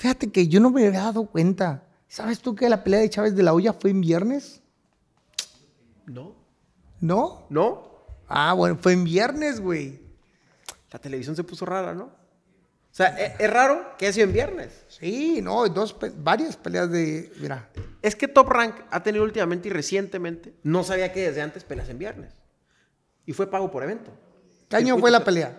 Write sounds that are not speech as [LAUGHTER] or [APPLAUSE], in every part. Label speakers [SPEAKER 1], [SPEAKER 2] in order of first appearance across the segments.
[SPEAKER 1] Fíjate que yo no me había dado cuenta. ¿Sabes tú que la pelea de Chávez de la olla fue en viernes? No. ¿No? ¿No? Ah, bueno, fue en viernes, güey.
[SPEAKER 2] La televisión se puso rara, ¿no? O sea, e, es, raro que haya sido en viernes. Sí, no, dos, varias peleas de. Mira. Es que Top Rank ha tenido últimamente y recientemente, no sabía que desde antes peleas en viernes. Y fue pago por evento. ¿Qué año fue la pelea?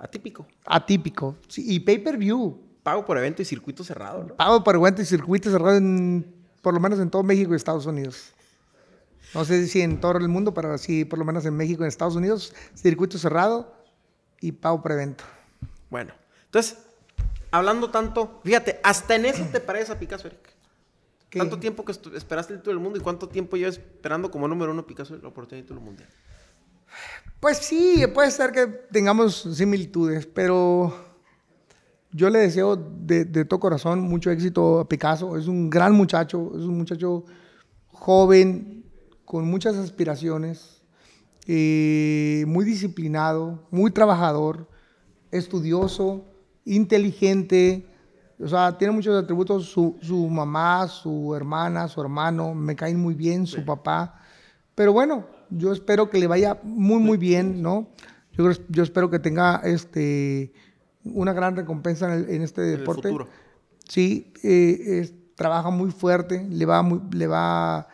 [SPEAKER 2] Atípico. Atípico. Sí, y pay-per-view. Pago por evento y circuito cerrado.
[SPEAKER 1] Pago por evento y circuito cerrado, en, por lo menos en todo México y Estados Unidos. No sé si en todo el mundo, pero sí, por lo menos en México y Estados Unidos, circuito cerrado y pago por evento.
[SPEAKER 2] Bueno, entonces, hablando tanto, fíjate, hasta en eso te parece, a Picasso, Eric. ¿Cuánto tiempo que esperaste el título del mundo y cuánto tiempo llevas esperando como número uno Picasso la oportunidad del título mundial?
[SPEAKER 1] Pues sí, puede ser que tengamos similitudes, pero yo le deseo de, todo corazón mucho éxito a Picasso. Es un gran muchacho, es un muchacho joven, con muchas aspiraciones, eh, muy disciplinado, muy trabajador, estudioso, inteligente. O sea, tiene muchos atributos. su mamá, su hermana, su hermano, me caen muy bien, su papá. Pero bueno, yo espero que le vaya muy, muy bien, ¿no? Yo, espero que tenga este, una gran recompensa en, este deporte. futuro. Sí, eh, trabaja muy fuerte, le va, muy, le va,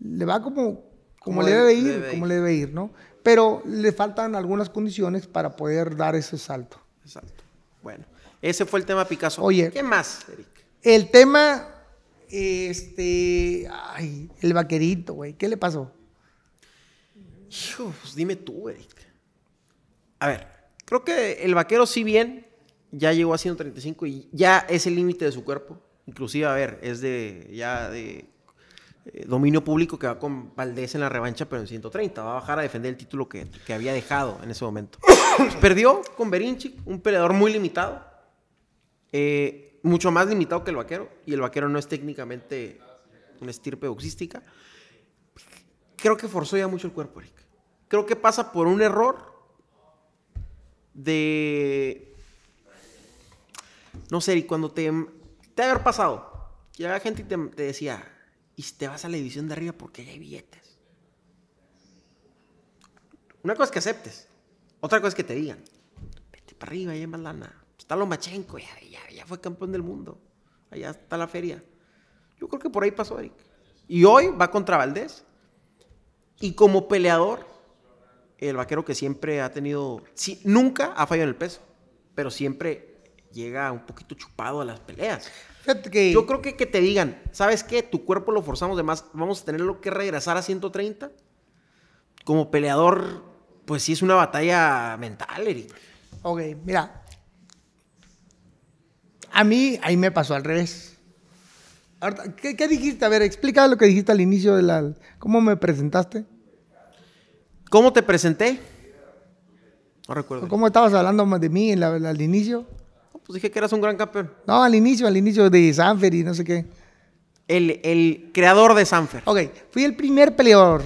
[SPEAKER 1] le va como, como le debe, ir, como le debe ir, ¿no? Pero le faltan algunas condiciones para poder dar ese salto.
[SPEAKER 2] Exacto. Bueno, ese fue el tema Picasso. Oye, ¿qué más, Eric?
[SPEAKER 1] El tema, este, ay, el vaquerito, güey, ¿qué le pasó?
[SPEAKER 2] Pues, dime tú, Eric. A ver, creo que el vaquero, sí bien ya llegó a 135 y ya es el límite de su cuerpo, inclusive, a ver, es de ya de eh, dominio público que va con Valdés en la revancha, pero en 130. Va a bajar a defender el título que, había dejado en ese momento. [COUGHS] perdió con Berinchik, un peleador muy limitado. Eh, mucho más limitado que el vaquero. Y el vaquero no es técnicamente una estirpe boxística. Creo que forzó ya mucho el cuerpo, Eric creo que pasa por un error de... No sé, y cuando te... Te haber pasado. la gente y te, decía, y te vas a la división de arriba porque allá hay billetes. Una cosa es que aceptes, otra cosa es que te digan, vete para arriba, ya hay más lana. Está Lomachenko, ya, ya, ya, fue campeón del mundo. Allá está la feria. Yo creo que por ahí pasó Eric. Y hoy va contra Valdés. Y como peleador, el vaquero que siempre ha tenido, nunca ha fallado en el peso, pero siempre llega un poquito chupado a las peleas. Yo creo que que te digan, ¿sabes qué? Tu cuerpo lo forzamos de más, vamos a tenerlo que regresar a 130. Como peleador, pues sí es una batalla mental, Eric. Ok,
[SPEAKER 1] mira. A mí, ahí me pasó al revés. ¿Qué, dijiste? A ver, explica lo que dijiste al inicio de la... ¿Cómo me presentaste? ¿Cómo te presenté? No recuerdo. ¿Cómo estabas hablando más de mí al inicio?
[SPEAKER 2] pues dije que eras un gran campeón.
[SPEAKER 1] No, al inicio, al inicio de Sanfer y no sé qué.
[SPEAKER 2] El, creador de Sanfer.
[SPEAKER 1] Ok, fui el primer peleador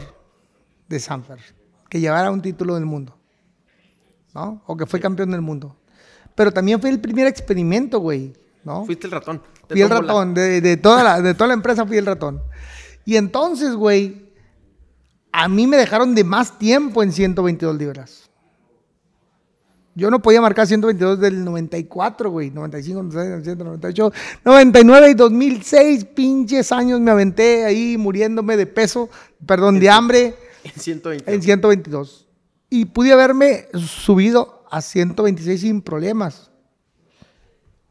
[SPEAKER 1] de Sanfer que llevara un título del mundo. ¿No? O que fue campeón del mundo. Pero también fui el primer experimento, güey. ¿No? Fuiste el ratón. Fui el ratón. De, toda la, de toda la empresa fui el ratón. Y entonces, güey, a mí me dejaron de más tiempo en 122 libras. Yo no podía marcar 122 del 94, güey, 95, 96, 98, 99 y 2006, pinches años me aventé ahí muriéndome de peso, perdón, de hambre. En 122. En 122. Y pude haberme subido a 126 sin problemas.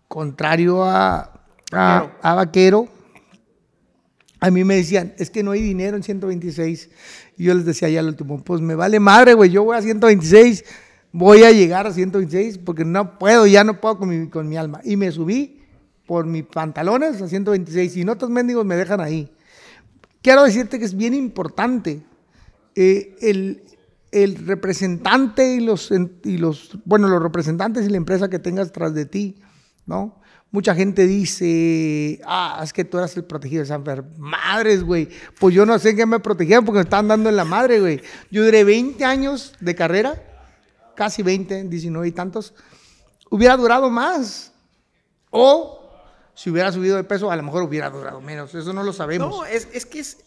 [SPEAKER 1] Contrario a, a Vaquero, a mí me decían, es que no hay dinero en 126. Y yo les decía ya al último, pues me vale madre, güey, yo voy a 126, voy a llegar a 126 porque no puedo, ya no puedo con mi, con mi alma. Y me subí por mis pantalones a 126 y no otros mendigos me dejan ahí. Quiero decirte que es bien importante eh, el, el, representante y los, y los, bueno, los representantes y la empresa que tengas tras de ti, ¿no? Mucha gente dice, ah, es que tú eras el protegido de San Madres, güey. Pues yo no sé en qué me protegían porque me estaban dando en la madre, güey. Yo duré 20 años de carrera, casi 20, 19 y tantos. Hubiera durado más. O si hubiera subido de peso, a lo mejor hubiera durado menos. Eso no lo sabemos. No,
[SPEAKER 2] es, que es...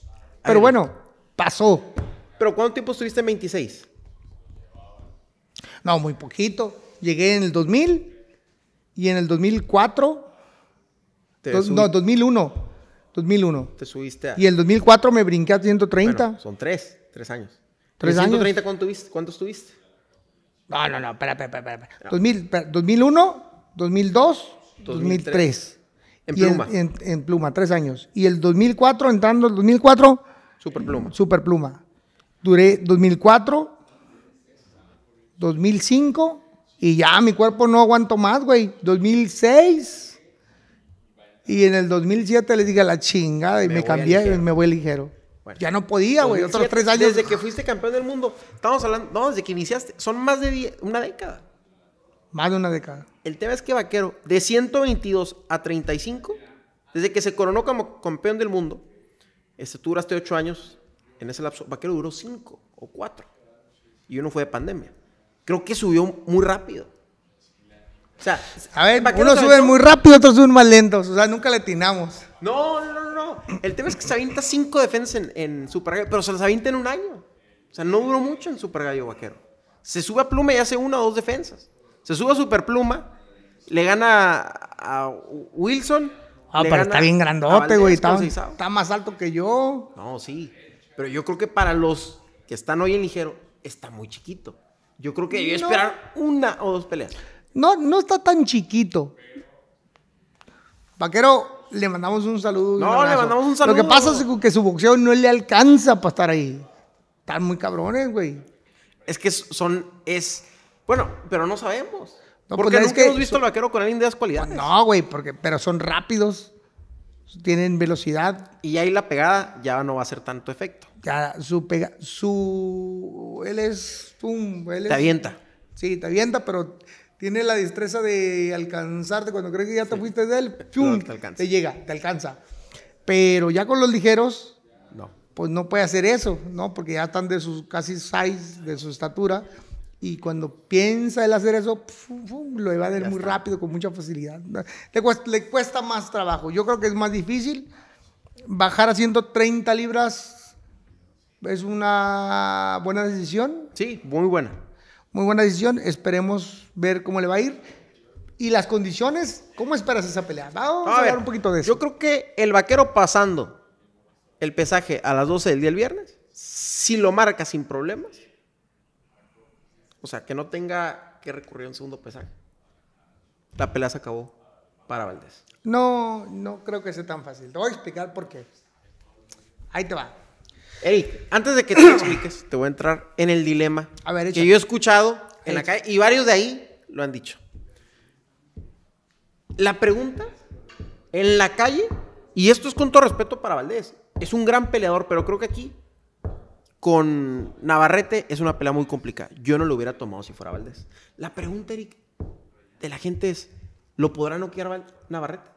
[SPEAKER 2] Pero bueno,
[SPEAKER 1] pasó. ¿Pero cuánto tiempo estuviste en 26? No, muy poquito. Llegué en el 2000 y en el 2004, no, 2001, 2001. Te subiste a... Y en el 2004 me brinqué a 130.
[SPEAKER 2] son tres, tres
[SPEAKER 1] años. ¿Tres años? 130
[SPEAKER 2] cuánto ¿Cuántos tuviste? No, no, no, espera, espera, espera.
[SPEAKER 1] 2001, 2002, 2003. En pluma. En, en, pluma, tres años. Y el 2004, entrando el 2004. Super pluma. Super pluma. Duré 2004, 2005, y ya mi cuerpo no aguanto más, güey. 2006. Y en el 2007 le dije la chingada y me, cambié y me voy ligero. ya no podía, güey. Otros tres años. Desde
[SPEAKER 2] que fuiste campeón del mundo, estamos hablando, no, desde que iniciaste, son más de una década.
[SPEAKER 1] Más de una década.
[SPEAKER 2] El tema es que Vaquero, de 122 a 35, desde que se coronó como campeón del mundo, este, tú duraste ocho años, en ese lapso, Vaquero duró cinco o cuatro. Y uno fue de pandemia creo que subió muy rápido. O sea, a ver, unos suben muy rápido,
[SPEAKER 1] otros suben más lentos. O sea, nunca le atinamos.
[SPEAKER 2] No, no, no, El tema es que se avienta cinco defensas en, en, Super Gallo, pero se las avienta en un año. O sea, no duró mucho en Super Gallo Vaquero. Se sube a Pluma y hace una o dos defensas. Se sube a Super Pluma, le gana a, Wilson.
[SPEAKER 1] Ah, pero está bien grandote, güey. está
[SPEAKER 2] más alto que yo. No, sí. Pero yo creo que para los que están hoy en ligero, está muy chiquito. Yo creo que debió esperar una o dos peleas.
[SPEAKER 1] No, no está tan chiquito. Vaquero, le mandamos un saludo. No, le mandamos un saludo. Lo que pasa es que su boxeo no le alcanza para estar ahí. Están muy cabrones, güey.
[SPEAKER 2] Es que son, es, bueno, pero no sabemos.
[SPEAKER 1] No, porque pues, nunca hemos
[SPEAKER 2] visto al vaquero con alguien de esas cualidades.
[SPEAKER 1] No, güey, porque, pero son rápidos tienen velocidad. Y ahí la pegada ya no va a hacer tanto efecto. Ya, su pega, su, él es, pum, Te avienta. Sí, te avienta, pero tiene la destreza de alcanzarte cuando crees que ya te fuiste de él, te, llega, te alcanza. Pero ya con los ligeros, no. pues no puede hacer eso, ¿no? Porque ya están de sus casi size, de su estatura. Y cuando piensa él hacer eso, lo va a evade muy rápido, con mucha facilidad. Le cuesta, más trabajo. Yo creo que es más difícil bajar a 130 libras. Es una buena decisión. Sí, muy buena. Muy buena decisión. Esperemos ver cómo le va a ir. Y las condiciones, ¿cómo esperas esa pelea? Vamos a, hablar un poquito de eso. Yo creo que
[SPEAKER 2] el vaquero pasando el pesaje a las 12 del día el viernes, si lo marca sin problemas, o sea, que no tenga que recurrir a un segundo pesaje. La pelea se acabó para Valdés.
[SPEAKER 1] No, no creo que sea tan fácil. Te voy a explicar por qué. Ahí te va. Eric, antes de que te [COUGHS] expliques,
[SPEAKER 2] te voy a entrar en el dilema que yo he escuchado en la calle y varios de ahí lo han dicho. La pregunta en la calle, y esto es con todo respeto para Valdés, es un gran peleador, pero creo que aquí con Navarrete es una pelea muy complicada. Yo no lo hubiera tomado si fuera Valdés. La pregunta, Eric, de la gente es, ¿lo podrá noquear Navarrete?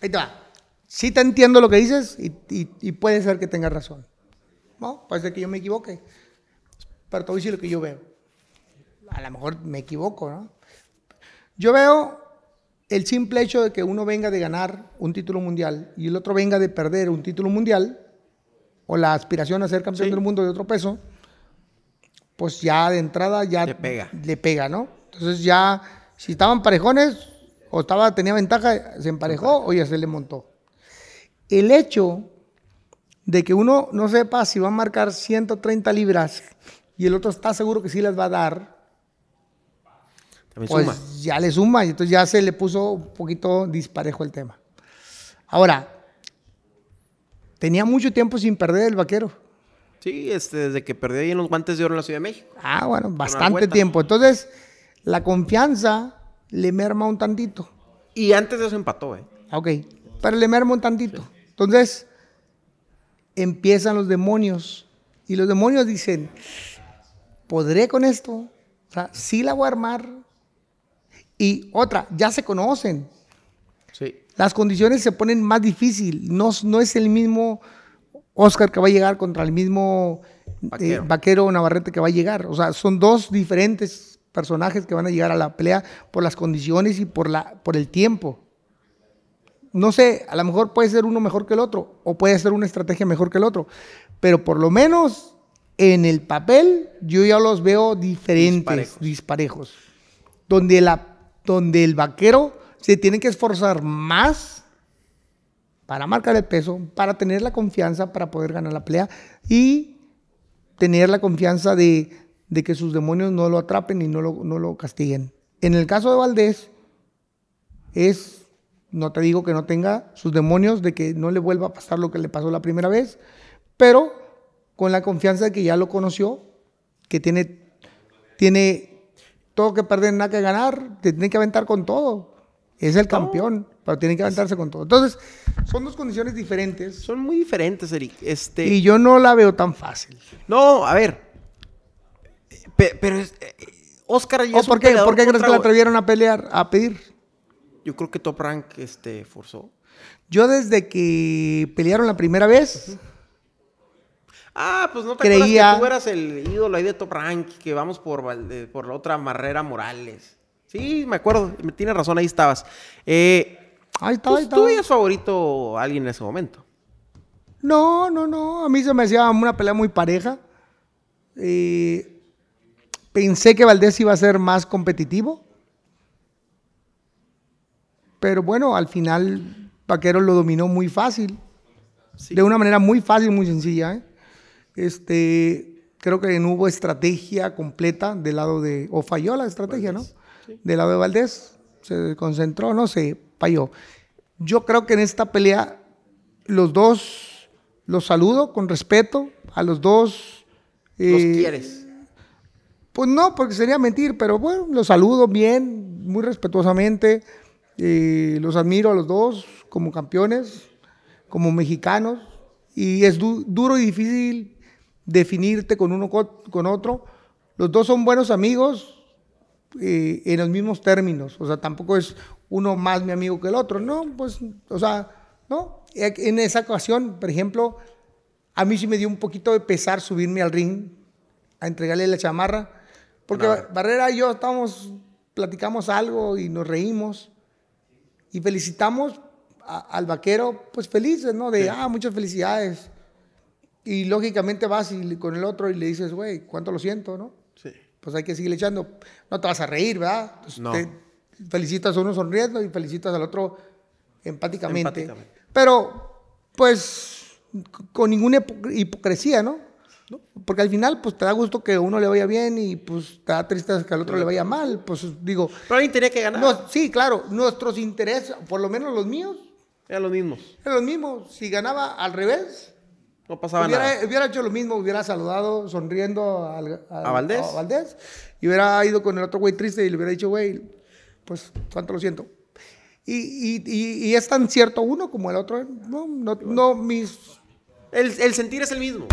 [SPEAKER 1] Ahí te va. Sí te entiendo lo que dices y, puede ser que tengas razón. No, puede ser que yo me equivoque. Pero todo es lo que yo veo. A lo mejor me equivoco, ¿no? Yo veo el simple hecho de que uno venga de ganar un título mundial y el otro venga de perder un título mundial o la aspiración a ser campeón del mundo de otro peso, pues ya de entrada ya le pega. le pega, ¿no? Entonces ya, si estaban parejones, o estaba, tenía ventaja, se emparejó o ya se le montó. El hecho de que uno no sepa si va a marcar 130 libras y el otro está seguro que sí las va a dar, pues ya le suma y entonces ya se le puso un poquito disparejo el tema. Ahora, Tenía mucho tiempo sin perder el vaquero.
[SPEAKER 2] Sí, este, desde que perdió ahí en los guantes de oro en la Ciudad de México. Ah, bueno, bastante tiempo.
[SPEAKER 1] Entonces, la confianza le merma un tantito. Y antes de eso empató, ¿eh? Ah, ok, pero le merma un tantito. Entonces, empiezan los demonios. Y los demonios dicen, ¿podré con esto? O sea, sí la voy a armar. Y otra, ya se conocen. Sí las condiciones se ponen más difíciles. No, es el mismo Oscar que va a llegar contra el mismo eh, vaquero. Navarrete que va a llegar. O sea, son dos diferentes personajes que van a llegar a la pelea por las condiciones y por, el tiempo. No sé, a lo mejor puede ser uno mejor que el otro o puede ser una estrategia mejor que el otro, pero por lo menos en el papel yo ya los veo diferentes, disparejos, donde, la, donde el vaquero se tienen que esforzar más para marcar el peso, para tener la confianza, para poder ganar la pelea y tener la confianza de, que sus demonios no lo atrapen y no lo, no lo castiguen. En el caso de Valdés, es, no te digo que no tenga sus demonios, de que no le vuelva a pasar lo que le pasó la primera vez, pero con la confianza de que ya lo conoció, que tiene, tiene todo que perder, nada que ganar, te tiene que aventar con todo. Es el campeón, pero tiene que aventarse con todo. Entonces, son dos
[SPEAKER 2] condiciones diferentes. Son muy diferentes, Eric. Este... Y yo
[SPEAKER 1] no la veo tan fácil. No, a ver. pero eh, Oscar ya ¿por, qué? ¿Por qué crees que la atrevieron a pelear, a pedir? Yo creo que Top Rank
[SPEAKER 2] este, forzó.
[SPEAKER 1] Yo desde que pelearon la primera vez.
[SPEAKER 2] Ah, pues no te creía... que tú fueras el ídolo ahí de Top Rank, que vamos por, eh, por la otra barrera Morales. Sí, me acuerdo. Tienes razón, ahí estabas. ahí eh, está, ahí está. ¿Tú eres favorito alguien
[SPEAKER 1] en ese momento? No, no, no. A mí se me hacía una pelea muy pareja. pensé que Valdés iba a ser más competitivo. Pero bueno, al final Paquero lo dominó muy fácil. De una manera muy fácil, muy sencilla. ¿eh? Este, creo que no hubo estrategia completa del lado de. O falló la estrategia, ¿no? de la lado de Valdés. Se concentró, no sé, payó. Yo creo que en esta pelea los dos los saludo con respeto. A los dos. Eh, ¿Los quieres? Pues no, porque sería mentir, pero bueno, los saludo bien, muy respetuosamente. Eh, los admiro a los dos como campeones, como mexicanos. Y es duro y difícil definirte con uno con otro. Los dos son buenos amigos, eh, en los mismos términos. O sea, tampoco es uno más mi amigo que el otro. No, pues, o sea, no. E-, en esa ocasión, por ejemplo, a mí sí me dio un poquito de pesar subirme al ring a entregarle la chamarra. Porque Barrera y yo estábamos, platicamos algo y nos reímos y felicitamos al vaquero, pues felices, ¿no? De, ah, muchas felicidades. Y lógicamente vas y, con el otro y le dices, güey, ¿cuánto lo siento, no? pues hay que seguir echando. No te vas a reír, ¿verdad? no. felicitas a uno sonriendo y felicitas al otro empáticamente. Pero, pues, con ninguna hipocresía, ¿no? Porque al final, pues te da gusto que uno le vaya bien y pues te da tristeza que al otro le vaya mal. Pues digo. Pero alguien tenía que ganar. sí, claro. Nuestros intereses, por lo menos los míos. Eran los mismos. Eran los mismos. Si ganaba al revés, no pasaba nada. Hubiera hecho lo mismo, hubiera saludado sonriendo a, Valdés. Valdés. Y hubiera ido con el otro güey triste y le hubiera dicho, güey, pues cuánto lo siento. Y, y, y, es tan cierto uno como el otro. No, no, no mis. El, el sentir es el mismo.